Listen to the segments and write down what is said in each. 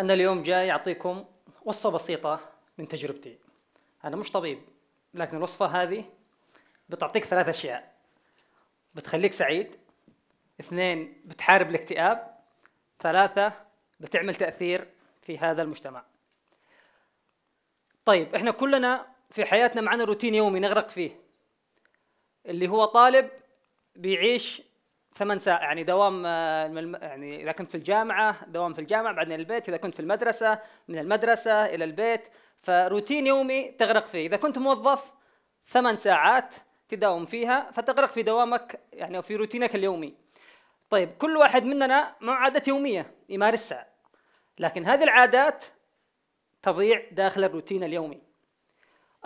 أنا اليوم جاي أعطيكم وصفة بسيطة من تجربتي أنا مش طبيب لكن الوصفة هذه بتعطيك ثلاث أشياء بتخليك سعيد اثنين بتحارب الاكتئاب ثلاثة بتعمل تأثير في هذا المجتمع طيب احنا كلنا في حياتنا معنا روتين يومي نغرق فيه اللي هو طالب بيعيش ثمان ساعات يعني دوام آه، يعني اذا كنت في الجامعه دوام في الجامعه بعدين البيت اذا كنت في المدرسه من المدرسه الى البيت فروتين يومي تغرق فيه اذا كنت موظف ثمان ساعات تداوم فيها فتغرق في دوامك يعني أو في روتينك اليومي طيب كل واحد مننا مع عادات يومية يمارسها لكن هذه العادات تضيع داخل الروتين اليومي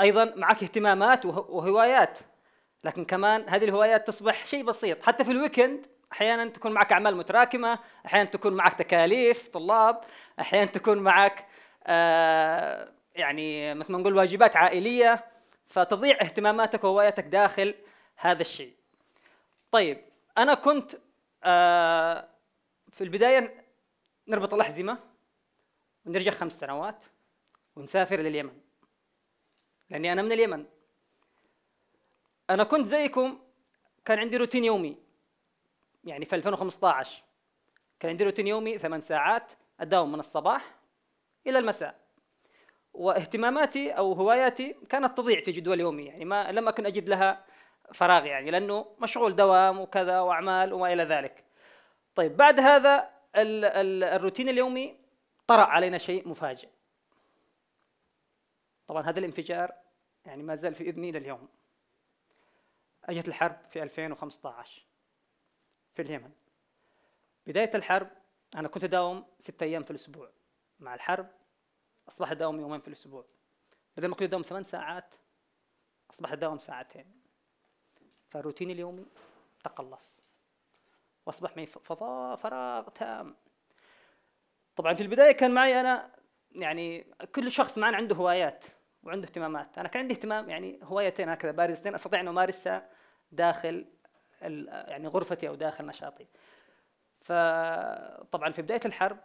أيضا معك اهتمامات وهوايات لكن كمان هذه الهوايات تصبح شيء بسيط حتى في الويكند احيانا تكون معك اعمال متراكمه احيانا تكون معك تكاليف طلاب احيانا تكون معك آه يعني مثل ما نقول واجبات عائليه فتضيع اهتماماتك وهواياتك داخل هذا الشيء طيب انا كنت آه في البدايه نربط الاحزمه ونرجع خمس سنوات ونسافر لليمن لاني انا من اليمن انا كنت زيكم كان عندي روتين يومي يعني في 2015 كان عندي روتين يومي ثمان ساعات اداوم من الصباح الى المساء واهتماماتي او هواياتي كانت تضيع في جدول يومي يعني ما لم اكن اجد لها فراغ يعني لانه مشغول دوام وكذا واعمال وما الى ذلك. طيب بعد هذا الـ الـ الروتين اليومي طرأ علينا شيء مفاجئ. طبعا هذا الانفجار يعني ما زال في اذني لليوم. اجت الحرب في 2015 في اليمن بداية الحرب أنا كنت أداوم ستة أيام في الأسبوع مع الحرب أصبحت أداوم يومين في الأسبوع بدل ما كنت أداوم ثمان ساعات أصبحت أداوم ساعتين فروتيني اليومي تقلص وأصبح معي فراغ تام طبعا في البداية كان معي أنا يعني كل شخص معنا عنده هوايات وعنده اهتمامات انا كان عندي اهتمام يعني هوايتين هكذا بارزتين استطيع ان امارسها داخل يعني غرفتي او داخل نشاطي فطبعا في بدايه الحرب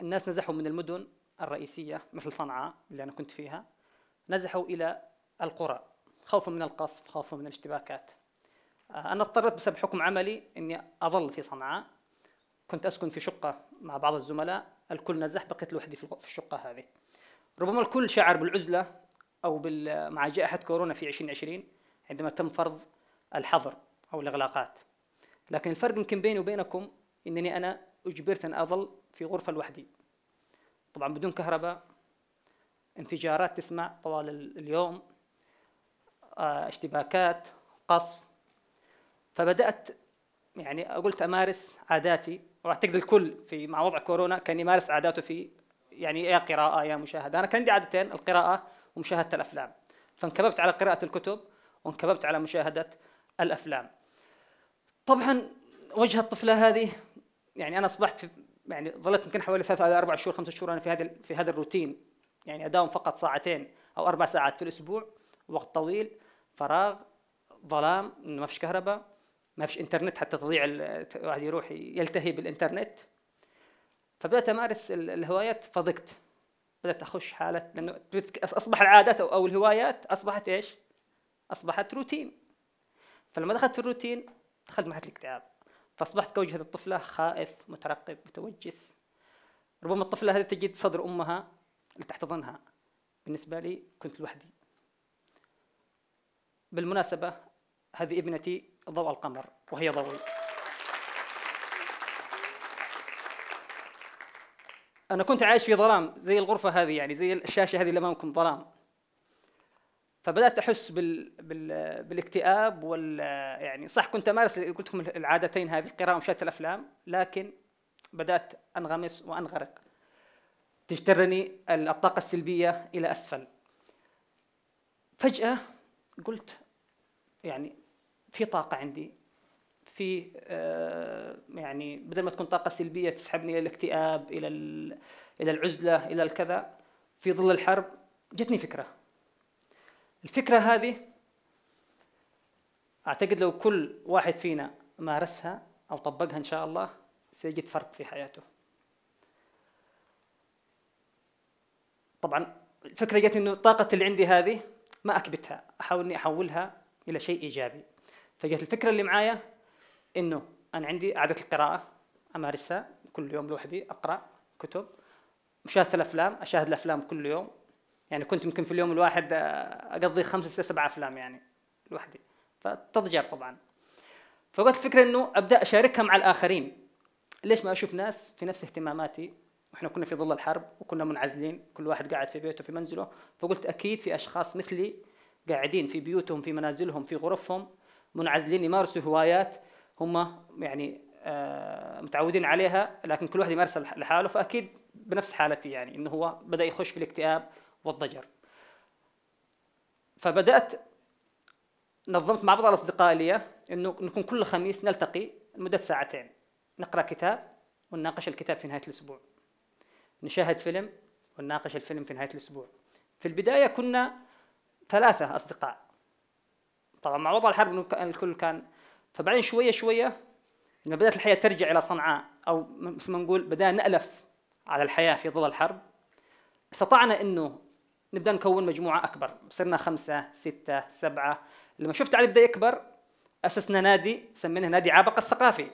الناس نزحوا من المدن الرئيسيه مثل صنعاء اللي انا كنت فيها نزحوا الى القرى خوفا من القصف خوفا من الاشتباكات آه، انا اضطريت بسبب حكم عملي اني اظل في صنعاء كنت اسكن في شقه مع بعض الزملاء الكل نزح بقيت لوحدي في الشقه هذه ربما الكل شعر بالعزلة أو مع جائحة كورونا في 2020 عندما تم فرض الحظر أو الإغلاقات لكن الفرق يمكن بيني وبينكم أنني أنا أجبرت أن أظل في غرفة لوحدي طبعا بدون كهرباء انفجارات تسمع طوال اليوم آه، اشتباكات قصف فبدأت يعني قلت أمارس عاداتي وأعتقد الكل في مع وضع كورونا كان يمارس عاداته في يعني يا إيه قراءه يا مشاهده انا كان عندي عادتين القراءه ومشاهده الافلام فانكببت على قراءه الكتب وانكببت على مشاهده الافلام طبعا وجه الطفله هذه يعني انا اصبحت في يعني ظلت يمكن حوالي ثلاث الى اربع شهور خمسة شهور انا في هذا في هذا الروتين يعني اداوم فقط ساعتين او اربع ساعات في الاسبوع وقت طويل فراغ ظلام ما فيش كهرباء ما فيش انترنت حتى تضيع الواحد يروح يلتهي بالانترنت فبدأت أمارس الهوايات فضقت بدأت أخش حالة لأنه أصبح العادات أو, أو الهوايات أصبحت إيش؟ أصبحت روتين فلما دخلت في الروتين دخلت مرحلة الاكتئاب فأصبحت كوجهة الطفلة خائف مترقب متوجس ربما الطفلة هذه تجد صدر أمها لتحتضنها بالنسبة لي كنت لوحدي بالمناسبة هذه ابنتي ضوء القمر وهي ضوئي انا كنت عايش في ظلام زي الغرفه هذه يعني زي الشاشه هذه اللي امامكم ظلام فبدات احس بال... بال... بالاكتئاب وال يعني صح كنت امارس قلت لكم العادتين هذه القراءه ومشاهده الافلام لكن بدات انغمس وانغرق تجترني الطاقه السلبيه الى اسفل فجاه قلت يعني في طاقه عندي في آه، يعني بدل ما تكون طاقه سلبيه تسحبني الى الاكتئاب الى الى العزله الى الكذا في ظل الحرب جتني فكره الفكره هذه اعتقد لو كل واحد فينا مارسها او طبقها ان شاء الله سيجد فرق في حياته طبعا الفكره جت انه طاقه اللي عندي هذه ما اكبتها احاول اني احولها الى شيء ايجابي فجت الفكره اللي معايا انه انا عندي عاده القراءه امارسها كل يوم لوحدي اقرا كتب مشاهده الافلام اشاهد الافلام كل يوم يعني كنت يمكن في اليوم الواحد آه، اقضي خمسة ستة سبعة افلام يعني لوحدي فتضجر طبعا فقلت الفكره انه ابدا اشاركها مع الاخرين ليش ما اشوف ناس في نفس اهتماماتي واحنا كنا في ظل الحرب وكنا منعزلين كل واحد قاعد في بيته في منزله فقلت اكيد في اشخاص مثلي قاعدين في بيوتهم في منازلهم في غرفهم منعزلين يمارسوا هوايات هم يعني آه، متعودين عليها لكن كل واحد يمارسها لحاله فاكيد بنفس حالتي يعني انه هو بدا يخش في الاكتئاب والضجر فبدات نظمت مع بعض الاصدقاء لي انه نكون كل خميس نلتقي لمده ساعتين نقرا كتاب ونناقش الكتاب في نهايه الاسبوع نشاهد فيلم ونناقش الفيلم في نهايه الاسبوع في البدايه كنا ثلاثه اصدقاء طبعا مع وضع الحرب الكل كان فبعدين شويه شويه لما بدات الحياه ترجع الى صنعاء او مثل ما نقول بدانا نالف على الحياه في ظل الحرب استطعنا انه نبدا نكون مجموعه اكبر صرنا خمسه سته سبعه لما شفت علي بدا يكبر اسسنا نادي سميناه نادي عابق الثقافي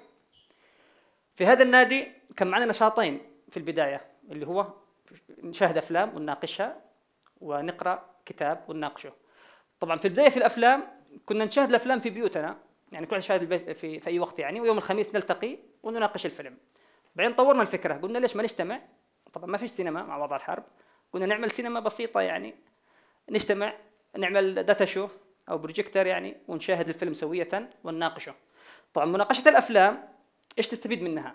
في هذا النادي كان معنا نشاطين في البدايه اللي هو نشاهد افلام ونناقشها ونقرا كتاب ونناقشه طبعا في البدايه في الافلام كنا نشاهد الافلام في بيوتنا يعني كل شاهد في, في اي وقت يعني ويوم الخميس نلتقي ونناقش الفيلم بعدين طورنا الفكره قلنا ليش ما نجتمع طبعا ما فيش سينما مع وضع الحرب قلنا نعمل سينما بسيطه يعني نجتمع نعمل داتا شو او بروجيكتر يعني ونشاهد الفيلم سويه ونناقشه طبعا مناقشه الافلام ايش تستفيد منها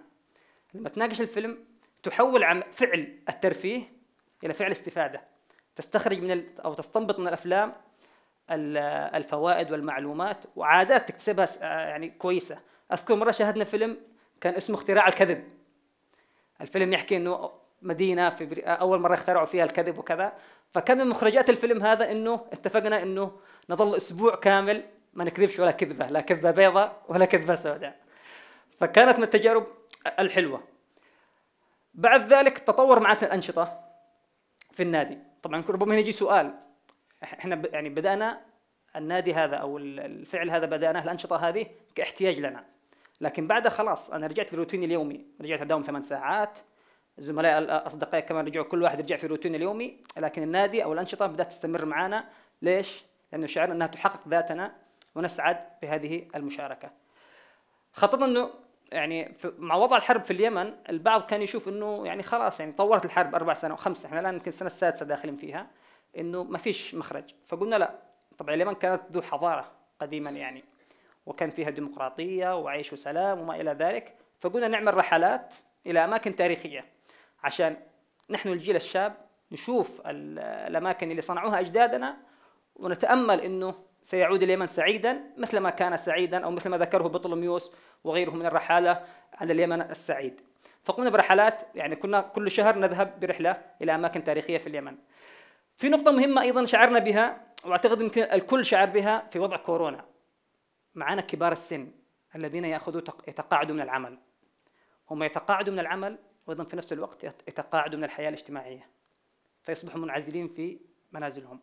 لما تناقش الفيلم تحول عن فعل الترفيه الى فعل استفاده تستخرج من او تستنبط من الافلام الفوائد والمعلومات وعادات تكتسبها آه، يعني كويسه اذكر مره شاهدنا فيلم كان اسمه اختراع الكذب الفيلم يحكي انه مدينه في بري... آه، اول مره اخترعوا فيها الكذب وكذا فكان من مخرجات الفيلم هذا انه اتفقنا انه نظل اسبوع كامل ما نكذبش ولا كذبه لا كذبه بيضاء ولا كذبه سوداء فكانت من التجارب الحلوه بعد ذلك تطور معنا الانشطه في النادي طبعا ربما هنا يجي سؤال احنا يعني بدانا النادي هذا او الفعل هذا بداناه الانشطه هذه كاحتياج لنا لكن بعدها خلاص انا رجعت لروتيني اليومي رجعت اداوم ثمان ساعات زملاء اصدقائي كمان رجعوا كل واحد رجع في روتينه اليومي لكن النادي او الانشطه بدات تستمر معنا ليش؟ لانه شعرنا انها تحقق ذاتنا ونسعد بهذه المشاركه. خططنا انه يعني مع وضع الحرب في اليمن البعض كان يشوف انه يعني خلاص يعني طورت الحرب اربع سنوات خمس احنا الان يمكن السنه السادسه داخلين فيها انه ما فيش مخرج فقلنا لا طبعا اليمن كانت ذو حضاره قديما يعني وكان فيها ديمقراطيه وعيش وسلام وما الى ذلك فقلنا نعمل رحلات الى اماكن تاريخيه عشان نحن الجيل الشاب نشوف الاماكن اللي صنعوها اجدادنا ونتامل انه سيعود اليمن سعيدا مثل ما كان سعيدا او مثل ما ذكره بطلميوس وغيره من الرحاله على اليمن السعيد. فقمنا برحلات يعني كنا كل شهر نذهب برحله الى اماكن تاريخيه في اليمن. في نقطة مهمة أيضا شعرنا بها وأعتقد يمكن الكل شعر بها في وضع كورونا معانا كبار السن الذين يأخذوا يتقاعدوا من العمل هم يتقاعدوا من العمل وأيضا في نفس الوقت يتقاعدوا من الحياة الاجتماعية فيصبحوا منعزلين في منازلهم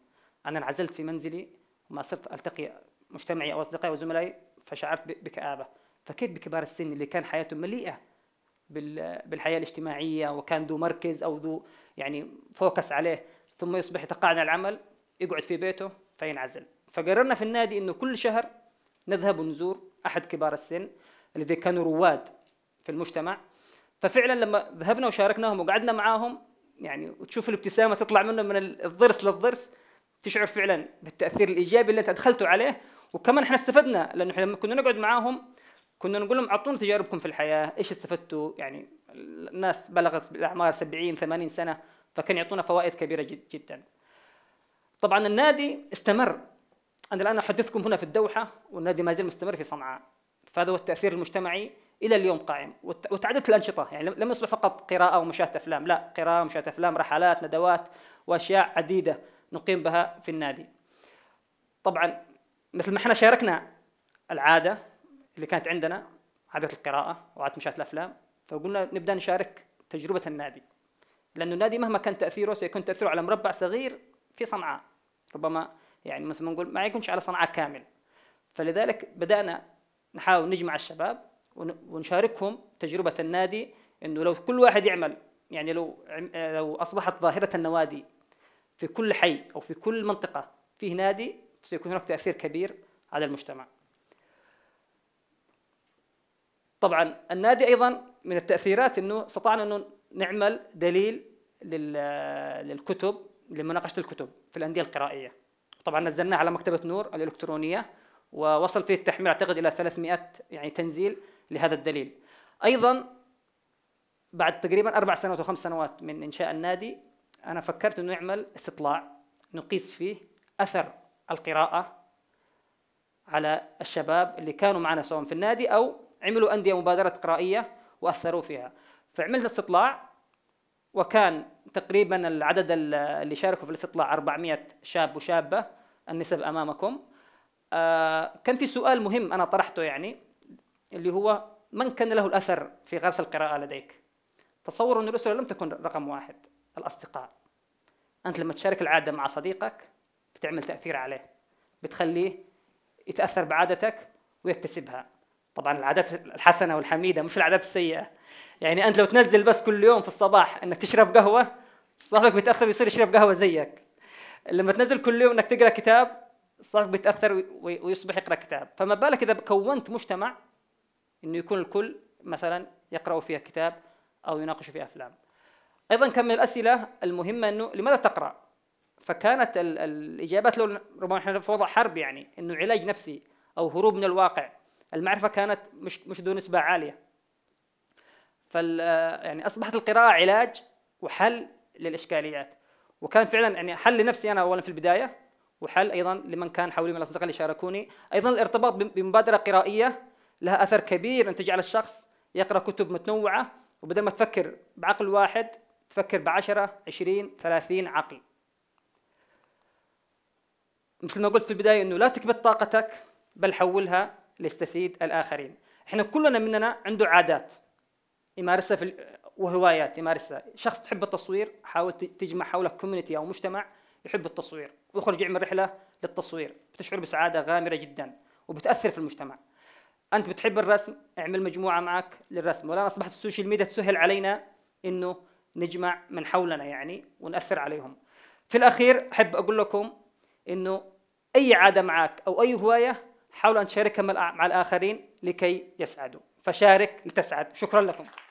أنا انعزلت في منزلي وما صرت ألتقي مجتمعي أو أصدقائي وزملائي فشعرت بكآبة فكيف بكبار السن اللي كان حياتهم مليئة بالحياة الاجتماعية وكان ذو مركز أو ذو يعني فوكس عليه ثم يصبح يتقاعد عن العمل يقعد في بيته فينعزل فقررنا في النادي انه كل شهر نذهب ونزور احد كبار السن الذين كانوا رواد في المجتمع ففعلا لما ذهبنا وشاركناهم وقعدنا معاهم يعني وتشوف الابتسامه تطلع منهم من الضرس للضرس تشعر فعلا بالتاثير الايجابي اللي انت ادخلته عليه وكمان احنا استفدنا لانه احنا لما كنا نقعد معاهم كنا نقول لهم اعطونا تجاربكم في الحياه، ايش استفدتوا؟ يعني الناس بلغت بالاعمار 70 80 سنه فكان يعطونا فوائد كبيره جدا طبعا النادي استمر انا الان احدثكم هنا في الدوحه والنادي ما زال مستمر في صنعاء فهذا هو التاثير المجتمعي الى اليوم قائم وتعددت الانشطه يعني لم يصبح فقط قراءه ومشاهده افلام لا قراءه ومشاهده افلام رحلات ندوات واشياء عديده نقيم بها في النادي طبعا مثل ما احنا شاركنا العاده اللي كانت عندنا عاده القراءه وعاده مشاهده الافلام فقلنا نبدا نشارك تجربه النادي لأنه النادي مهما كان تأثيره سيكون تأثيره على مربع صغير في صنعاء ربما يعني مثل ما نقول ما يكونش على صنعاء كامل فلذلك بدأنا نحاول نجمع الشباب ونشاركهم تجربة النادي انه لو كل واحد يعمل يعني لو لو اصبحت ظاهرة النوادي في كل حي او في كل منطقة فيه نادي سيكون هناك تأثير كبير على المجتمع. طبعا النادي ايضا من التأثيرات انه استطعنا انه نعمل دليل للكتب لمناقشه الكتب في الانديه القرائيه طبعا نزلناه على مكتبه نور الالكترونيه ووصل فيه التحميل اعتقد الى 300 يعني تنزيل لهذا الدليل ايضا بعد تقريبا اربع سنوات وخمس سنوات من انشاء النادي انا فكرت انه نعمل استطلاع نقيس فيه اثر القراءه على الشباب اللي كانوا معنا سواء في النادي او عملوا انديه مبادره قرائيه واثروا فيها فعملت استطلاع وكان تقريبا العدد اللي شاركوا في الاستطلاع 400 شاب وشابه النسب امامكم آه، كان في سؤال مهم انا طرحته يعني اللي هو من كان له الاثر في غرس القراءه لديك تصوروا ان الاسره لم تكن رقم واحد الاصدقاء انت لما تشارك العاده مع صديقك بتعمل تاثير عليه بتخليه يتاثر بعادتك ويكتسبها طبعا العادات الحسنه والحميده مش العادات السيئه يعني انت لو تنزل بس كل يوم في الصباح انك تشرب قهوه صاحبك بيتاثر ويصير يشرب قهوه زيك لما تنزل كل يوم انك تقرا كتاب صاحبك بيتاثر ويصبح يقرا كتاب فما بالك اذا كونت مجتمع انه يكون الكل مثلا يقرأوا فيها كتاب او يناقشوا فيها افلام ايضا كان من الاسئله المهمه انه لماذا تقرا فكانت الاجابات لو ربما احنا في وضع حرب يعني انه علاج نفسي او هروب من الواقع المعرفه كانت مش مش ذو نسبه عاليه فال آه، يعني اصبحت القراءه علاج وحل للاشكاليات وكان فعلا يعني حل لنفسي انا اولا في البدايه وحل ايضا لمن كان حولي من الاصدقاء اللي شاركوني ايضا الارتباط بمبادره قرائيه لها اثر كبير ان تجعل الشخص يقرا كتب متنوعه وبدل ما تفكر بعقل واحد تفكر بعشرة عشرين ثلاثين عقل مثل ما قلت في البداية أنه لا تكبت طاقتك بل حولها ليستفيد الآخرين إحنا كلنا مننا عنده عادات يمارسها في وهوايات يمارسها شخص تحب التصوير حاول تجمع حولك كوميونتي او مجتمع يحب التصوير واخرج اعمل رحله للتصوير بتشعر بسعاده غامره جدا وبتاثر في المجتمع انت بتحب الرسم اعمل مجموعه معك للرسم والان اصبحت السوشيال ميديا تسهل علينا انه نجمع من حولنا يعني ونأثر عليهم في الأخير أحب أقول لكم أنه أي عادة معك أو أي هواية حاول أن تشاركها مع الآخرين لكي يسعدوا فشارك لتسعد شكرا لكم